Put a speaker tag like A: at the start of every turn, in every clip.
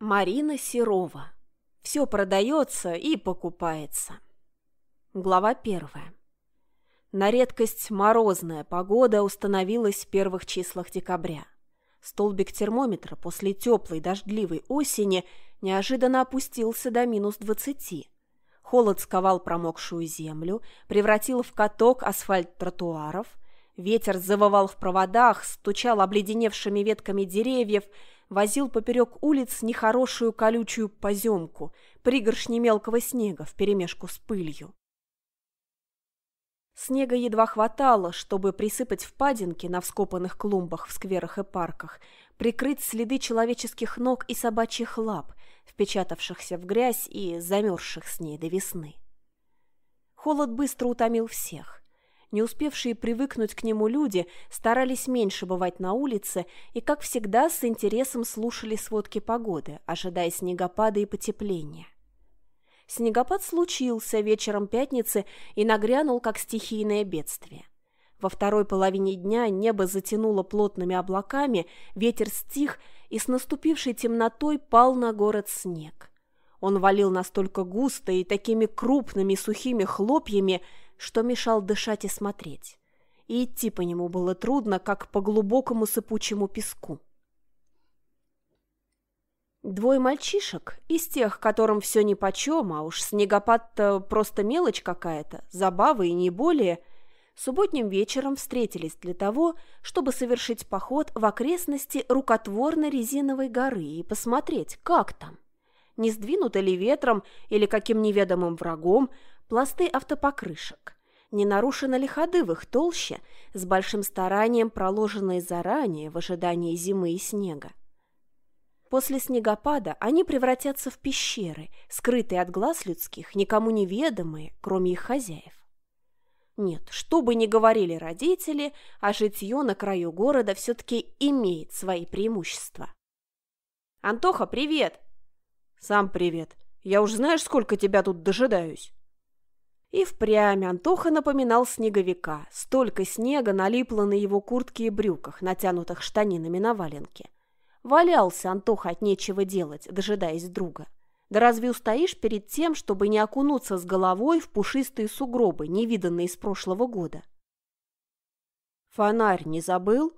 A: Марина Серова. Все продается и покупается. Глава первая. На редкость морозная погода установилась в первых числах декабря. Столбик термометра после теплой дождливой осени неожиданно опустился до минус двадцати. Холод сковал промокшую землю, превратил в каток асфальт тротуаров, ветер завывал в проводах, стучал обледеневшими ветками деревьев – возил поперек улиц нехорошую колючую поземку, пригоршни мелкого снега вперемешку с пылью. Снега едва хватало, чтобы присыпать впадинки на вскопанных клумбах в скверах и парках, прикрыть следы человеческих ног и собачьих лап, впечатавшихся в грязь и замерзших с ней до весны. Холод быстро утомил всех не успевшие привыкнуть к нему люди старались меньше бывать на улице и, как всегда, с интересом слушали сводки погоды, ожидая снегопада и потепления. Снегопад случился вечером пятницы и нагрянул, как стихийное бедствие. Во второй половине дня небо затянуло плотными облаками, ветер стих, и с наступившей темнотой пал на город снег. Он валил настолько густо и такими крупными сухими хлопьями, что мешал дышать и смотреть, и идти по нему было трудно, как по глубокому сыпучему песку. Двое мальчишек, из тех, которым все нипочем, а уж снегопад-то просто мелочь какая-то, забава и не более, субботним вечером встретились для того, чтобы совершить поход в окрестности рукотворно-резиновой горы и посмотреть, как там. Не сдвинуто ли ветром или каким неведомым врагом, пласты автопокрышек. Не нарушены ли ходы в их толще, с большим старанием проложенные заранее в ожидании зимы и снега? После снегопада они превратятся в пещеры, скрытые от глаз людских, никому неведомые, кроме их хозяев. Нет, что бы ни говорили родители, а житье на краю города все-таки имеет свои преимущества. «Антоха, привет!» «Сам привет. Я уж знаешь, сколько тебя тут дожидаюсь?» И впрямь Антоха напоминал снеговика. Столько снега налипло на его куртке и брюках, натянутых штанинами на валенке. Валялся Антоха от нечего делать, дожидаясь друга. Да разве устоишь перед тем, чтобы не окунуться с головой в пушистые сугробы, невиданные с прошлого года? «Фонарь не забыл?»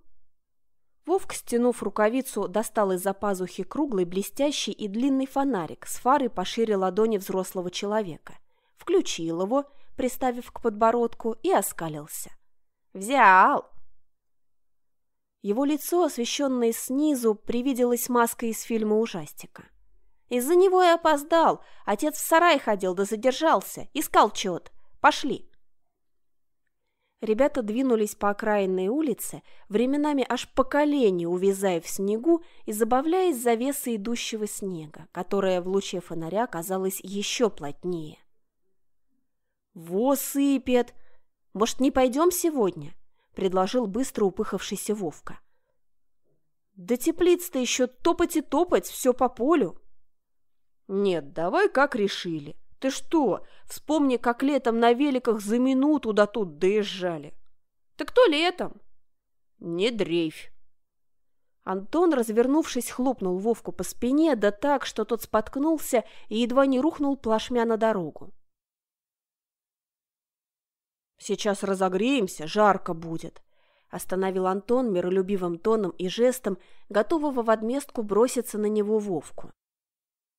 A: Вовк, стянув рукавицу, достал из-за пазухи круглый, блестящий и длинный фонарик с фарой пошире ладони взрослого человека включил его, приставив к подбородку, и оскалился. «Взял!» Его лицо, освещенное снизу, привиделось маской из фильма ужастика. «Из-за него я опоздал. Отец в сарай ходил да задержался. Искал чего-то. Пошли!» Ребята двинулись по окраинной улице, временами аж по колени увязая в снегу и забавляясь завесой идущего снега, которая в луче фонаря казалась еще плотнее. Во сыпет! Может, не пойдем сегодня?» – предложил быстро упыхавшийся Вовка. «Да теплиц-то еще топать и топать, все по полю!» «Нет, давай как решили. Ты что, вспомни, как летом на великах за минуту до тут доезжали!» «Ты кто летом?» «Не дрейфь!» Антон, развернувшись, хлопнул Вовку по спине, да так, что тот споткнулся и едва не рухнул плашмя на дорогу. Сейчас разогреемся, жарко будет. Остановил Антон миролюбивым тоном и жестом, готового в отместку броситься на него Вовку.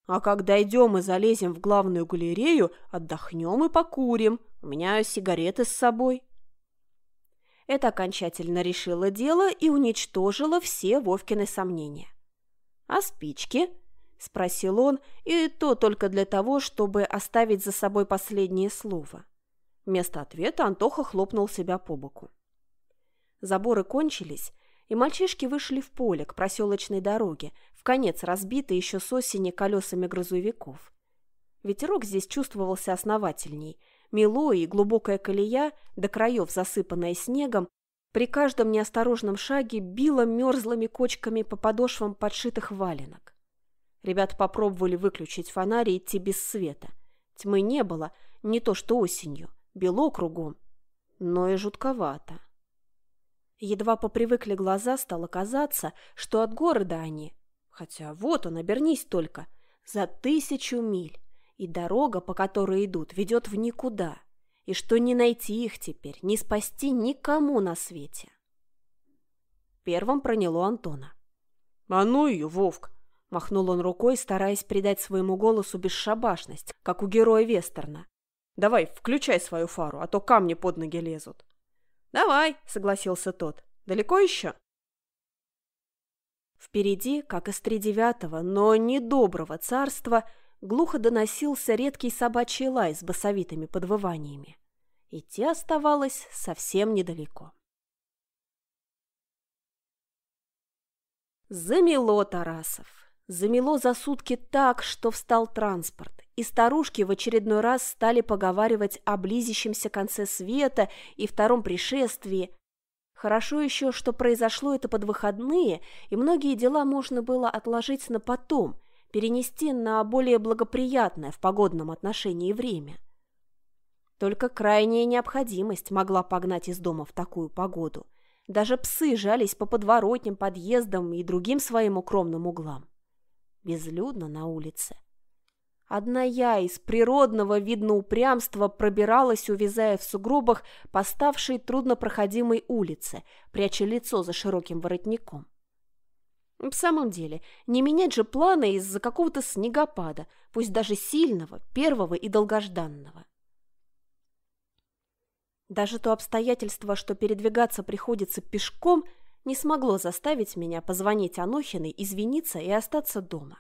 A: А когда идем и залезем в главную галерею, отдохнем и покурим. У меня сигареты с собой. Это окончательно решило дело и уничтожило все Вовкины сомнения. «А спички?» – спросил он, и то только для того, чтобы оставить за собой последнее слово. Вместо ответа Антоха хлопнул себя по боку. Заборы кончились, и мальчишки вышли в поле к проселочной дороге, в конец разбитой еще с осени колесами грузовиков. Ветерок здесь чувствовался основательней. Мило и глубокая колея, до краев засыпанная снегом, при каждом неосторожном шаге била мерзлыми кочками по подошвам подшитых валенок. Ребята попробовали выключить фонарь и идти без света. Тьмы не было, не то что осенью – бело кругом, но и жутковато. Едва попривыкли глаза, стало казаться, что от города они, хотя вот он, обернись только, за тысячу миль, и дорога, по которой идут, ведет в никуда, и что не найти их теперь, не спасти никому на свете. Первым проняло Антона. «А ну ее, Вовк!» – махнул он рукой, стараясь придать своему голосу бесшабашность, как у героя вестерна. Давай, включай свою фару, а то камни под ноги лезут. Давай, согласился тот. Далеко еще? Впереди, как из тридевятого, но недоброго царства, глухо доносился редкий собачий лай с басовитыми подвываниями. Идти оставалось совсем недалеко. Замело Тарасов. Замело за сутки так, что встал транспорт и старушки в очередной раз стали поговаривать о близящемся конце света и втором пришествии. Хорошо еще, что произошло это под выходные, и многие дела можно было отложить на потом, перенести на более благоприятное в погодном отношении время. Только крайняя необходимость могла погнать из дома в такую погоду. Даже псы жались по подворотням, подъездам и другим своим укромным углам. Безлюдно на улице. Одна я из природного, видно, упрямства пробиралась, увязая в сугробах поставшей труднопроходимой улице, пряча лицо за широким воротником. В самом деле, не менять же планы из-за какого-то снегопада, пусть даже сильного, первого и долгожданного. Даже то обстоятельство, что передвигаться приходится пешком, не смогло заставить меня позвонить Анохиной, извиниться и остаться дома.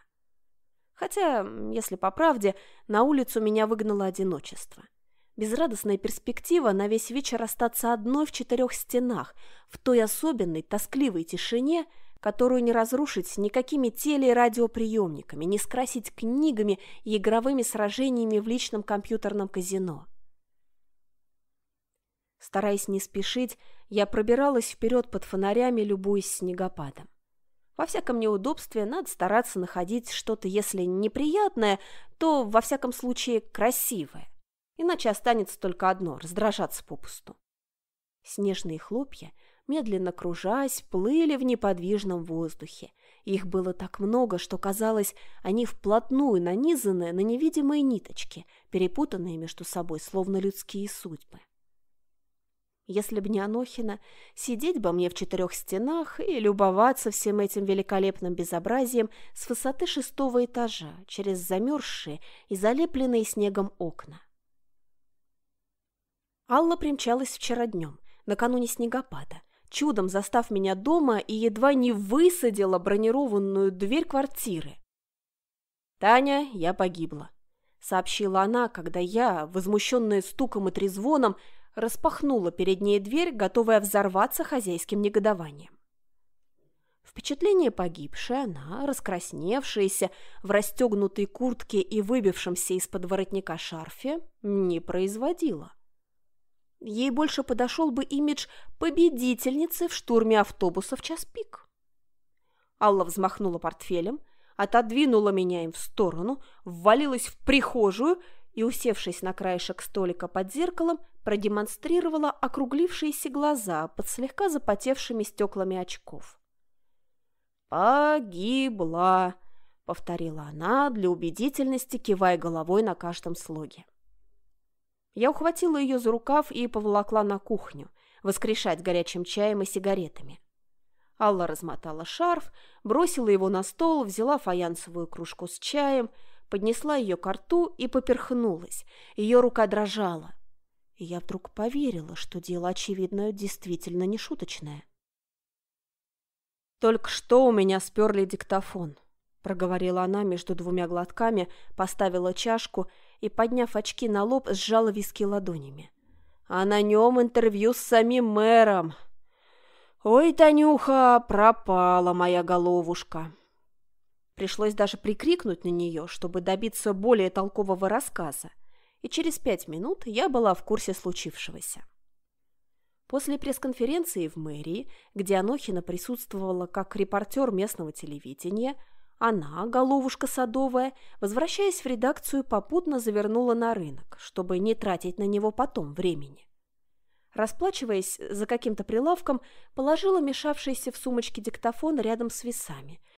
A: Хотя, если по правде, на улицу меня выгнало одиночество. Безрадостная перспектива на весь вечер остаться одной в четырех стенах, в той особенной тоскливой тишине, которую не разрушить никакими теле- и радиоприемниками, не скрасить книгами и игровыми сражениями в личном компьютерном казино. Стараясь не спешить, я пробиралась вперед под фонарями, любуясь снегопадом. Во всяком неудобстве надо стараться находить что-то, если неприятное, то, во всяком случае, красивое. Иначе останется только одно – раздражаться попусту. Снежные хлопья, медленно кружась, плыли в неподвижном воздухе. Их было так много, что казалось, они вплотную нанизаны на невидимые ниточки, перепутанные между собой, словно людские судьбы. Если б не Анохина, сидеть бы мне в четырех стенах и любоваться всем этим великолепным безобразием с высоты шестого этажа через замерзшие и залепленные снегом окна. Алла примчалась вчера днем, накануне снегопада, чудом застав меня дома и едва не высадила бронированную дверь квартиры. «Таня, я погибла», — сообщила она, когда я, возмущенная стуком и трезвоном, распахнула перед ней дверь, готовая взорваться хозяйским негодованием. Впечатление погибшей она, раскрасневшаяся, в расстегнутой куртке и выбившемся из-под воротника шарфе, не производила. Ей больше подошел бы имидж победительницы в штурме автобуса в час пик. Алла взмахнула портфелем, отодвинула меня им в сторону, ввалилась в прихожую и, усевшись на краешек столика под зеркалом, продемонстрировала округлившиеся глаза под слегка запотевшими стеклами очков. «Погибла!» — повторила она для убедительности, кивая головой на каждом слоге. Я ухватила ее за рукав и поволокла на кухню, воскрешать горячим чаем и сигаретами. Алла размотала шарф, бросила его на стол, взяла фаянсовую кружку с чаем — поднесла ее к рту и поперхнулась. Ее рука дрожала. И я вдруг поверила, что дело, очевидно, действительно не шуточное. «Только что у меня сперли диктофон», — проговорила она между двумя глотками, поставила чашку и, подняв очки на лоб, сжала виски ладонями. «А на нем интервью с самим мэром!» «Ой, Танюха, пропала моя головушка!» Пришлось даже прикрикнуть на нее, чтобы добиться более толкового рассказа, и через пять минут я была в курсе случившегося. После пресс-конференции в мэрии, где Анохина присутствовала как репортер местного телевидения, она, головушка садовая, возвращаясь в редакцию, попутно завернула на рынок, чтобы не тратить на него потом времени. Расплачиваясь за каким-то прилавком, положила мешавшийся в сумочке диктофон рядом с весами,